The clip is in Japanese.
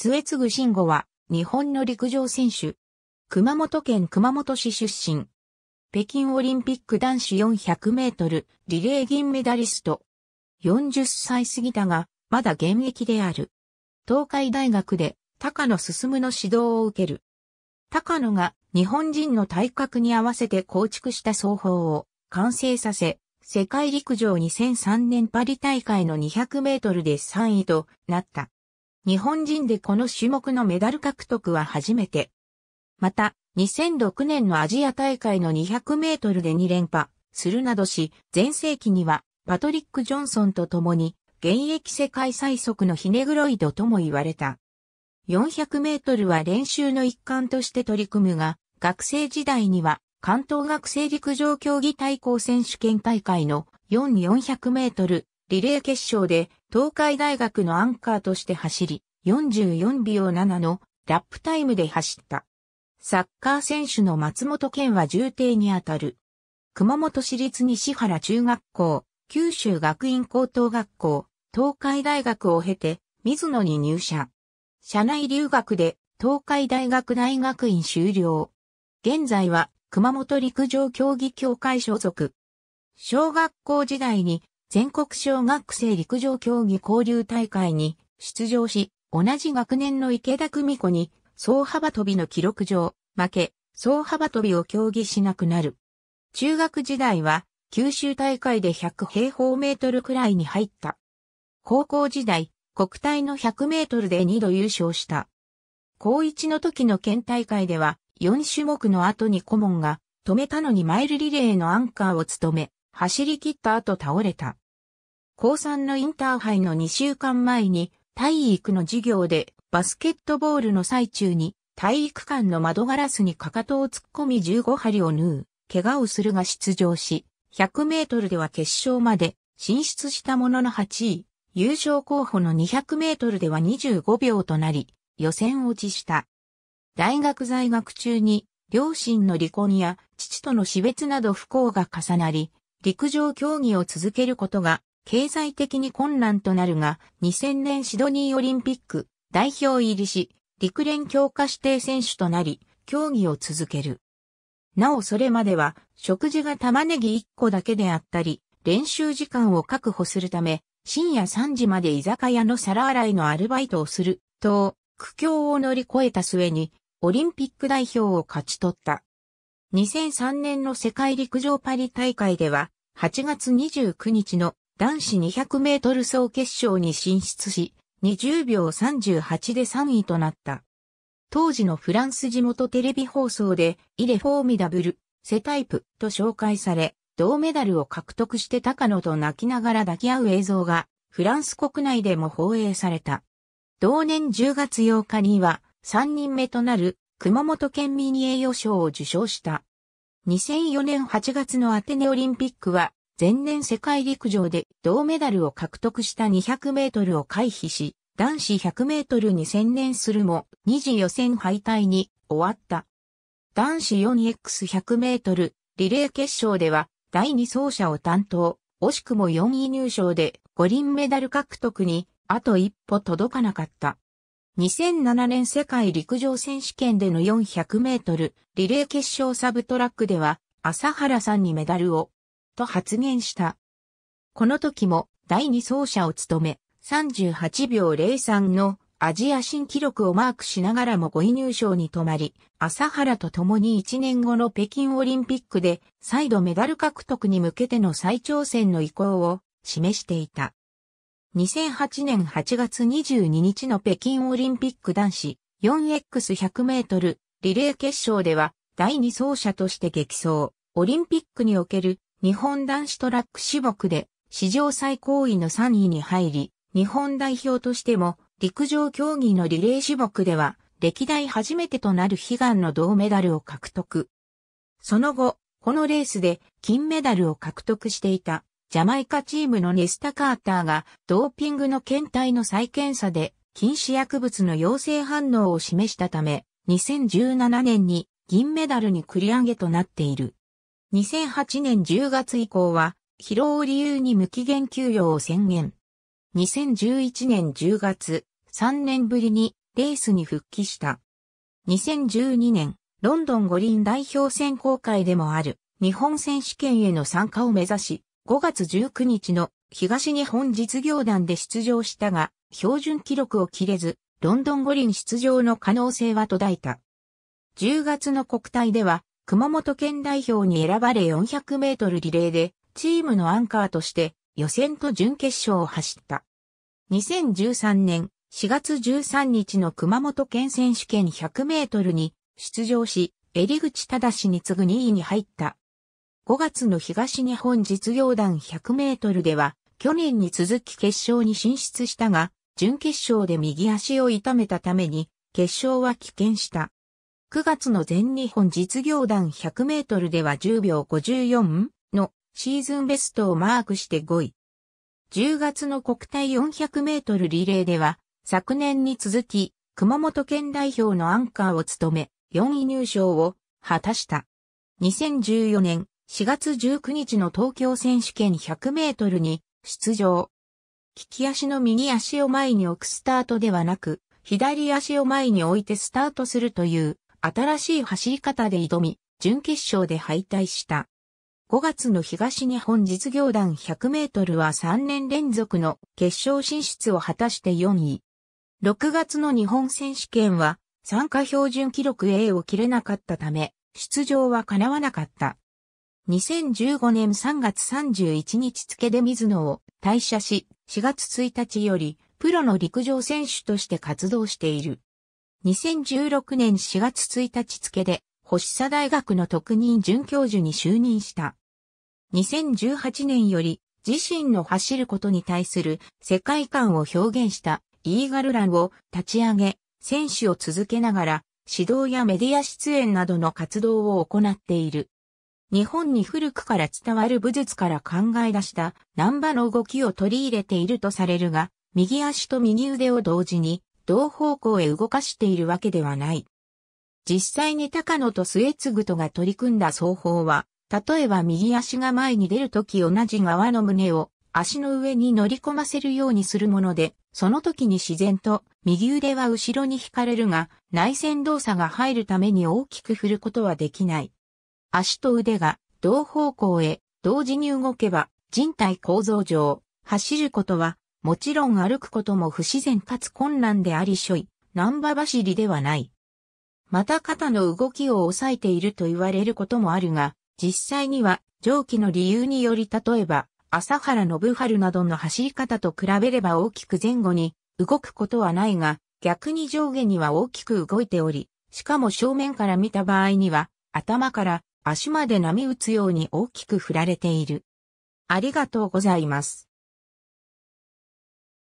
末次慎吾は、日本の陸上選手。熊本県熊本市出身。北京オリンピック男子400メートルリレー銀メダリスト。40歳過ぎたが、まだ現役である。東海大学で高野進の指導を受ける。高野が日本人の体格に合わせて構築した奏法を完成させ、世界陸上2003年パリ大会の200メートルで3位となった。日本人でこの種目のメダル獲得は初めて。また、2006年のアジア大会の200メートルで2連覇するなどし、前世紀にはパトリック・ジョンソンと共に現役世界最速のヒネグロイドとも言われた。400メートルは練習の一環として取り組むが、学生時代には関東学生陸上競技対抗選手権大会の4400メートルリレー決勝で東海大学のアンカーとして走り、44秒7のラップタイムで走った。サッカー選手の松本健は重定にあたる。熊本市立西原中学校、九州学院高等学校、東海大学を経て、水野に入社。社内留学で、東海大学大学院修了。現在は、熊本陸上競技協会所属。小学校時代に、全国小学生陸上競技交流大会に出場し、同じ学年の池田久美子に、総幅跳びの記録上、負け、総幅跳びを競技しなくなる。中学時代は、九州大会で100平方メートルくらいに入った。高校時代、国体の100メートルで2度優勝した。高1の時の県大会では、4種目の後に顧問が、止めたのにマイルリレーのアンカーを務め、走り切った後倒れた。高3のインターハイの2週間前に、体育の授業でバスケットボールの最中に体育館の窓ガラスにかかとを突っ込み15針を縫う、怪我をするが出場し、100メートルでは決勝まで進出したものの8位、優勝候補の200メートルでは25秒となり、予選落ちした。大学在学中に、両親の離婚や父との死別など不幸が重なり、陸上競技を続けることが経済的に困難となるが、2000年シドニーオリンピック代表入りし、陸連強化指定選手となり、競技を続ける。なおそれまでは、食事が玉ねぎ1個だけであったり、練習時間を確保するため、深夜3時まで居酒屋の皿洗いのアルバイトをする、と、苦境を乗り越えた末に、オリンピック代表を勝ち取った。2003年の世界陸上パリ大会では、8月29日の男子200メートル総決勝に進出し、20秒38で3位となった。当時のフランス地元テレビ放送で、イレフォーミダブル、セタイプと紹介され、銅メダルを獲得して高野と泣きながら抱き合う映像が、フランス国内でも放映された。同年10月8日には、3人目となる、熊本県民栄誉賞を受賞した。2004年8月のアテネオリンピックは、前年世界陸上で銅メダルを獲得した200メートルを回避し、男子100メートルに専念するも、2次予選敗退に終わった。男子 4x100 メートルリレー決勝では第2走者を担当、惜しくも4位入賞で五輪メダル獲得にあと一歩届かなかった。2007年世界陸上選手権での400メートルリレー決勝サブトラックでは、朝原さんにメダルをと発言した。この時も第2走者を務め、38秒03のアジア新記録をマークしながらも5位入賞に止まり、朝原と共に1年後の北京オリンピックで再度メダル獲得に向けての再挑戦の意向を示していた。2008年8月22日の北京オリンピック男子 4x100 メートルリレー決勝では第2走者として激走、オリンピックにおける日本男子トラック種目で史上最高位の3位に入り、日本代表としても陸上競技のリレー種目では歴代初めてとなる悲願の銅メダルを獲得。その後、このレースで金メダルを獲得していたジャマイカチームのネスタ・カーターがドーピングの検体の再検査で禁止薬物の陽性反応を示したため、2017年に銀メダルに繰り上げとなっている。2008年10月以降は、疲労を理由に無期限休養を宣言。2011年10月、3年ぶりにレースに復帰した。2012年、ロンドン五輪代表選考会でもある日本選手権への参加を目指し、5月19日の東日本実業団で出場したが、標準記録を切れず、ロンドン五輪出場の可能性は途絶えた。10月の国体では、熊本県代表に選ばれ400メートルリレーで、チームのアンカーとして予選と準決勝を走った。2013年4月13日の熊本県選手権100メートルに出場し、襟口正に次ぐ2位に入った。5月の東日本実業団100メートルでは、去年に続き決勝に進出したが、準決勝で右足を痛めたために、決勝は棄権した。9月の全日本実業団100メートルでは10秒54のシーズンベストをマークして5位。10月の国体400メートルリレーでは、昨年に続き、熊本県代表のアンカーを務め、4位入賞を果たした。2014年4月19日の東京選手権100メートルに出場。利き足の右足を前に置くスタートではなく、左足を前に置いてスタートするという新しい走り方で挑み、準決勝で敗退した。5月の東日本実業団100メートルは3年連続の決勝進出を果たして4位。6月の日本選手権は参加標準記録 A を切れなかったため、出場は叶わなかった。2015年3月31日付で水野を退社し、4月1日よりプロの陸上選手として活動している。2016年4月1日付で、星佐大学の特任准教授に就任した。2018年より、自身の走ることに対する世界観を表現したイーガルランを立ち上げ、選手を続けながら、指導やメディア出演などの活動を行っている。日本に古くから伝わる武術から考え出した難波の動きを取り入れているとされるが、右足と右腕を同時に同方向へ動かしているわけではない。実際に高野と末継とが取り組んだ奏法は、例えば右足が前に出るとき同じ側の胸を足の上に乗り込ませるようにするもので、その時に自然と右腕は後ろに引かれるが、内線動作が入るために大きく振ることはできない。足と腕が同方向へ同時に動けば人体構造上走ることはもちろん歩くことも不自然かつ困難でありしょい、難波走りではない。また肩の動きを抑えていると言われることもあるが、実際には上記の理由により例えば、朝原信春などの走り方と比べれば大きく前後に動くことはないが、逆に上下には大きく動いており、しかも正面から見た場合には、頭から足まで波打つように大きく振られている。ありがとうございます。